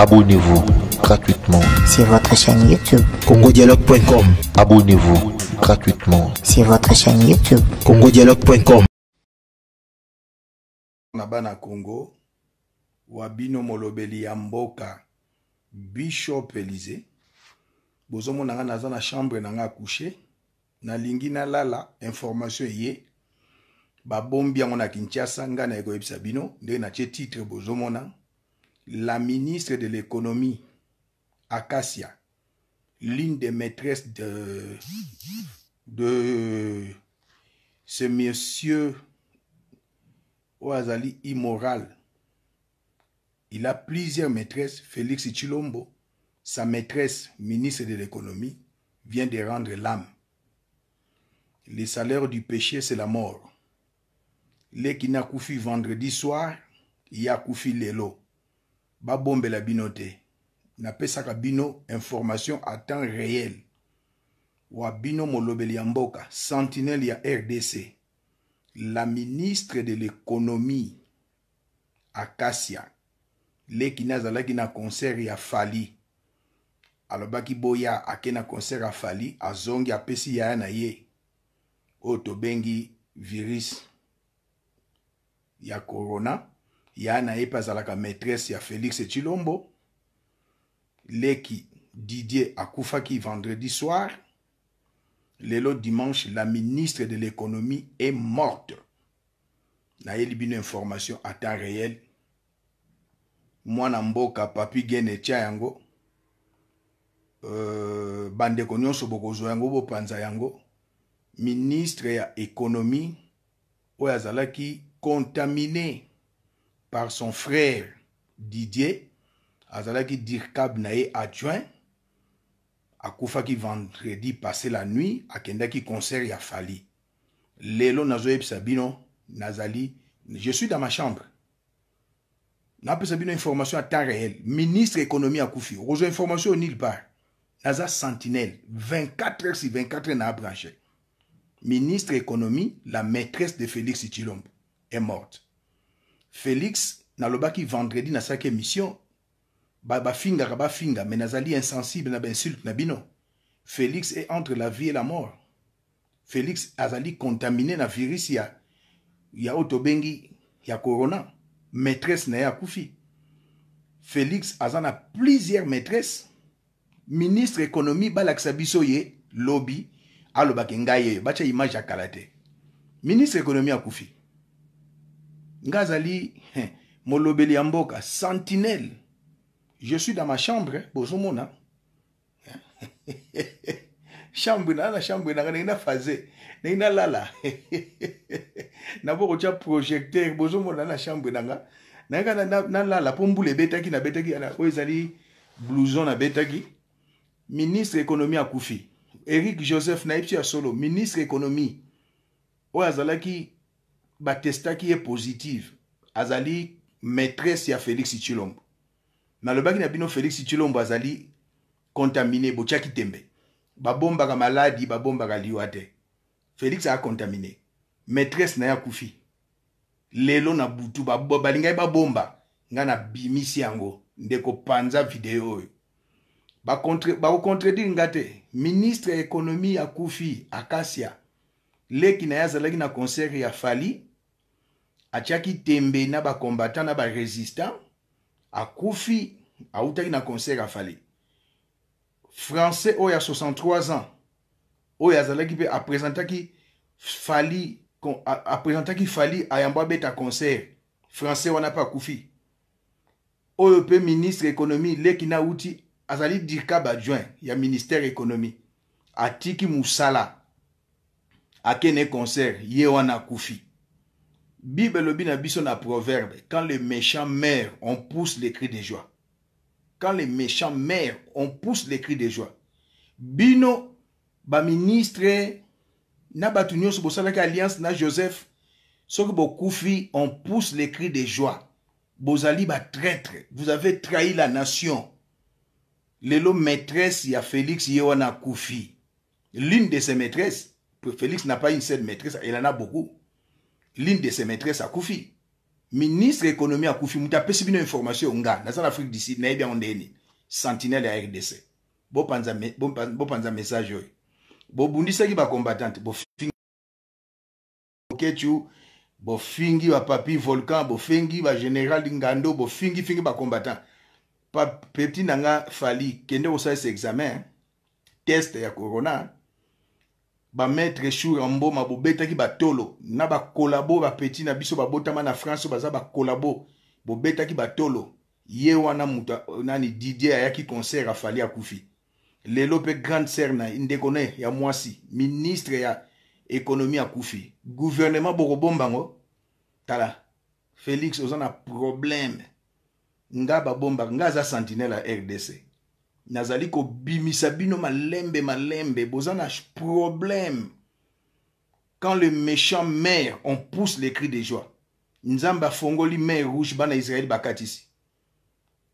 Abonnez-vous gratuitement sur votre chaîne YouTube congodialogue.com. Abonnez-vous gratuitement sur votre chaîne YouTube congodialogue.com. na bana congo wabino molobeli ya mboka bishop Elise. bozomona na naza na chambre na nga na lingina lala information eye babombi yango na kinshasa nga na ekoyebisa bino na che titre bozomona la ministre de l'économie, Acacia, l'une des maîtresses de, ce monsieur Oazali immoral. Il a plusieurs maîtresses. Félix Chilombo, sa maîtresse, ministre de l'économie, vient de rendre l'âme. Les salaires du péché, c'est la mort. L'Ekinakufi vendredi soir, il a les lots. babombela bino te napesaka bino information a temps réel wa bino molobeli ya mboka sentinelle ya rdc la ministre de l'économie akasia leki nazalaki na concert ya fali alobaki boya ake na concert ya fali azongi apesi yaya na ye oyo tobengi virus ya corona ya na ye mpe azalaka maîtresse ya félix chilombo leki didier akufaki vendredi soir lelo dimanche la ministre de l'économie est morte nayeli bino information à temps réel mwana mboka papi gene etya yango euh, bandeko nyonso bokozwa yango bopanza yango ministre ya économie oyo azalaki contamine par son frère Didier, dit kab Nae adjoint, à qui vendredi passé la nuit, à Kendaki concert et à Fali. Lelo Nazoeb Sabino, Nazali, je suis dans ma chambre. pas une information à temps réel ministre économie Koufi, ozwa information au part naza sentinelle 24 h si 24 heures na branché. ministre économie la maîtresse de félix chilombo est morte félix nalobaki vendredi nasalaki émission bafingaka ba bafinga me nazali insensible na bainsulte na bino félix est entre la vie et la mort félix azali contamine na virus ya, ya oyo tobengi ya corona maîtresse na ye akufi félix aza na plusieurs maîtresse ministre économie balakisa biso ye lobi alobaki ngai yeyo batya image ya kala te ministre économie akufi Ngazali, azali hein, sentinelle je suis dans ma chambre hein, bozomona chambre na na chambre na ndenge lala. na nalala cha projecteur bozomona na chambre nanga na nalala Pombule na na na oyo ezali blouson betaki ministre économie akufi eric joseph naipsi solo ministre économie oyo batestaki ye positive azali maîtresse ya félix chilombo nalobaki na bino félix chilombo azali contamine botyaki tembe babombaka maladi babombaka liwa te félix acontamine maîtresse na ye akufi lelo na butu balingaki babomba ngai nabimisi yango ndeko panza video oyo bakokontredire nga te ministre ya ekonomi akufi akasia leki na ye azalaki na concert ya fali atiaki tembe na bacombatant na baresistant akufi autaki na concert afale français oyo ya 63 ans oyo azalaki mpe apresentaki fali apresentaki fali ayambo abeta concert français wana mpe akufi oyo mpe ministre économie leki na uti azali dirka badjoint ya ministère économie atiki mosala akene concert ye wana akufi Bible le proverbe, quand les méchants meurent, on pousse les cris de joie. Quand les méchants meurent, on pousse les cris de joie. Bino, ba ministre, na alliance na Joseph, que on pousse les cris de joie. Bozali ba traître, vous avez trahi la nation. Lelo maîtresse ya Félix ye koufi. kufi. L'une de ses maîtresses, Félix n'a pas une seule maîtresse, il en a beaucoup. l'une de ses maîtresses akufi ministre économie akufi mutu apesi bino information nga naza na afrique du sud nayebi yango ndeni sentinelle ya rdc bopanza me, bo, bo message oyo bobundisaki bacombatante bofingi kechu bofingi bapapi volcan bofingi bagénéral ngando bofingifingi bacombattant peti na nga fali kende kosalisa examen test ya corona bamaître shur ya mboma bobetaki batolo na bakolabo bapeti na biso babotama na france oyo baza bakolabo bobetaki batolo ye wana moto euh, nani didier ayaki concert afali akufi lelo mpe grande sere na ndeko ne ya mwasi ministre ya ekonomi akufi gouvernement bokobombango tala félix oza na probleme nga babombaka nga aza sentinele ya rdc nazali sabino bino malembe malembe Bozana problème quand le méchant meurt on pousse les cris de joie Nzamba Fongoli mer rouge bana israeli bakatisi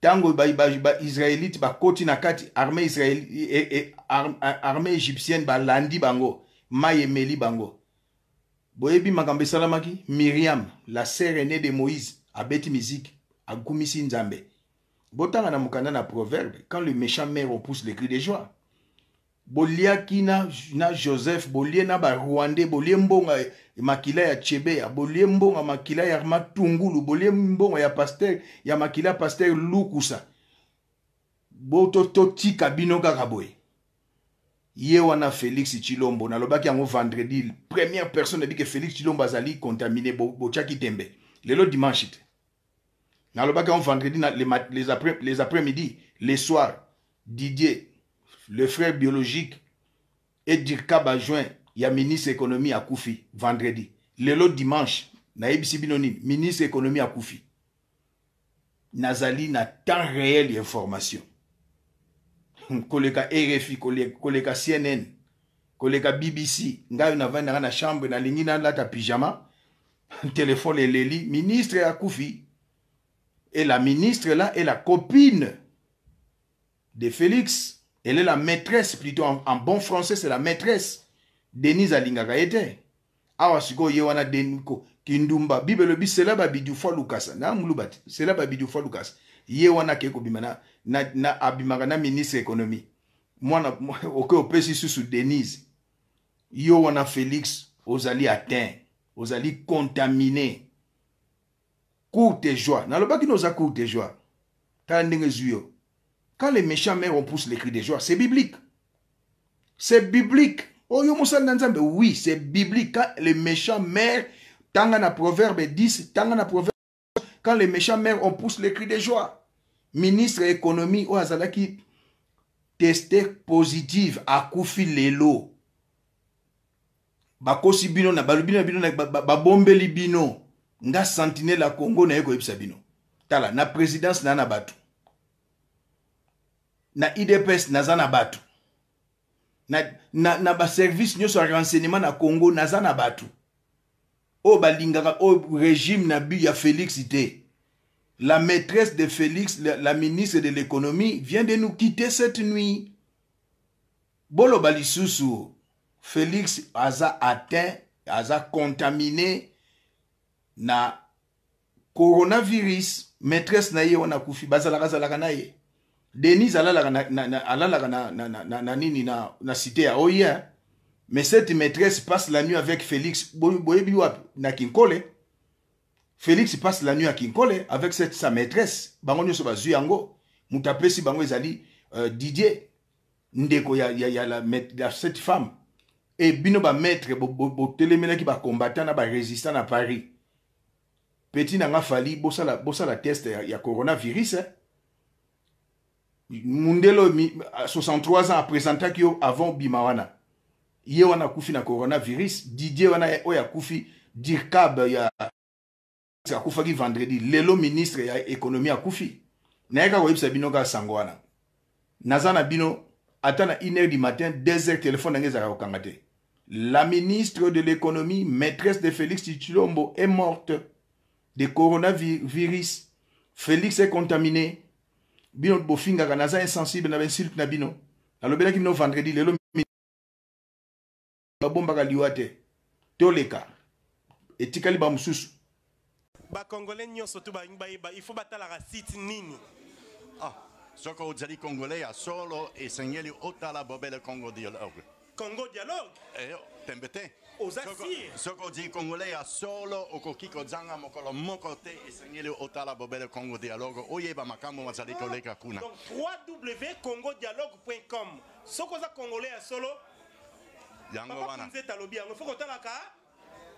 Tango baisraélite bakoti na kati armée israeli e, e, armée égyptienne landi bango mai emeli bango boyebi magambe salamaki miriam la sœur aînée de moïse abeti musique agumisi nzambe botanga na mokanda na proverbe quand le méchant mère on pousse le cri de joie boliaki na, na joseph bolie na barwandais bolie mbonga makila ya chebeya bolie mbonga makila ya matungulu bolie mbonga ya paster ya makila paster lukusa bototika bino kaka boye ye wana félix chilombo nalobaki yango vendredi première personne nabi ke félix chilombo azali contaminé botyaki bo tembe lelo dimanche te nalobaki yango vendredi na, les, les, après, les après-midi les soirs didier le frère biologique edirka bajoin ya ministre économie akufi vendredi lelo dimanche nayebisi bino nini ministre économie akufi nazali na temps réel ya information koleka rfi koleka, koleka cnn koleka bbc ngai oyo navandaka na chambre nalingi nalata pyjama telefone leleli ministre akufi Et la ministre, là, est la copine de Félix. Elle est la maîtresse, plutôt en, bon français, c'est la maîtresse. Denise Alingaka était. Awa siko yewana denuko. Kindumba. Bible le bi, c'est là y fois Lucas. Na mouloubat. C'est là babidou fois Lucas. Yewana keko bimana. Na, na a na ministre économie. Mwana, si su sous Denise. Yewana Félix. Ozali atteint. Ozali contaminé kutejwa nalobaki noza kutejwa de joie, ezwi joie. quand les méchants mères on pousse les cris de joie c'est biblique c'est biblique oh, oui c'est biblique quand les méchants mères, tanga na proverbe 10 tanga na proverbe quand les méchants mères on pousse les cris de joie ministre économie oyo oh, azalaki teste positive akufi lelo bakosi bino na Balubino, na bino babombeli bino nga sentinelle la congo na ye koyebisa tala na présidence na na na idps naza na bato na, na, na baservice service de renseignement na congo naza na bato oyo balingaka o régime na ya félix la maîtresse de félix la, ministre de l'économie vient de nous quitter cette nuit Bolo lisusu félix aza atteint aza contaminé na coronavirus maîtresse na ye na denise alalaka na, na, na, na, na cité mais cette maîtresse passe la nuit avec félix na félix passe la nuit à kinkole avec sa maîtresse bango bazu yango bango ezali euh, ndeko ya, ya, la, cette femme et bino qui maître bo, bo, bo, combattre na na paris petit Nga fali bosala bosala test ya, ya coronavirus mundelo mi, 63 ans a présenté yo avant Bimawana. Il ye wana akufi na coronavirus didier wana oyo akufi dirkab ya akufaki vendredi lelo ministre ya économie a naye kaka koyebisa bino kaka sango wana naza bino atana 1 une du matin deux heures téléphone la ministre de l'économie maîtresse de félix Tshilombo est morte de coronavirus félix est contaminé bino Bofinga, naza insensible na bainsulte na bino qui nous vendredi lelo babombaka et te toleka etikali ba bakongolais nyonso to il Il ifo la la nini ah, vous dites congolais ya solo esengeli otala bobele congo dialogue congo dialogue eh, oh, aux Assis. Soko di congolais a solo okokiko zanga mokolo moko te esengeli otala bobele Congo Dialogue oyeba makambo mazali koleka kuna. Donc www.congodialogue.com soko za congolais a solo yango wana. Papa kunzeta lobi yango foko talaka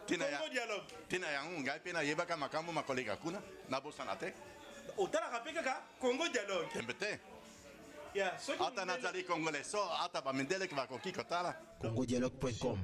tina ya tina yango ngai pe nayebaka makambo makoleka kuna nabosana te. otalaka mpe kaka congo dialogue yembe te ata nazali congolais so ata bamindele bakoki kotala congo dialogue com